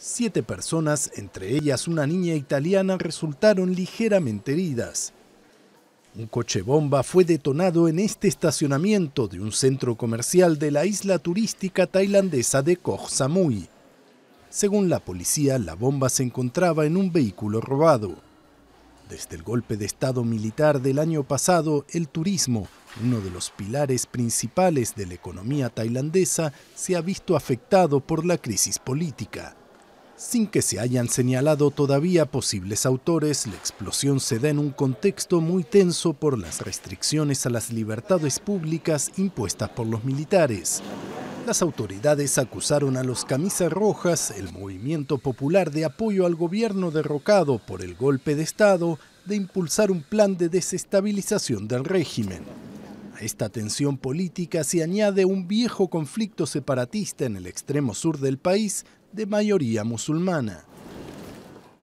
Siete personas, entre ellas una niña italiana, resultaron ligeramente heridas. Un coche bomba fue detonado en este estacionamiento de un centro comercial de la isla turística tailandesa de Koh Samui. Según la policía, la bomba se encontraba en un vehículo robado. Desde el golpe de Estado militar del año pasado, el turismo, uno de los pilares principales de la economía tailandesa, se ha visto afectado por la crisis política. Sin que se hayan señalado todavía posibles autores, la explosión se da en un contexto muy tenso por las restricciones a las libertades públicas impuestas por los militares. Las autoridades acusaron a los camisas rojas, el movimiento popular de apoyo al gobierno derrocado por el golpe de Estado, de impulsar un plan de desestabilización del régimen. A esta tensión política se añade un viejo conflicto separatista en el extremo sur del país de mayoría musulmana.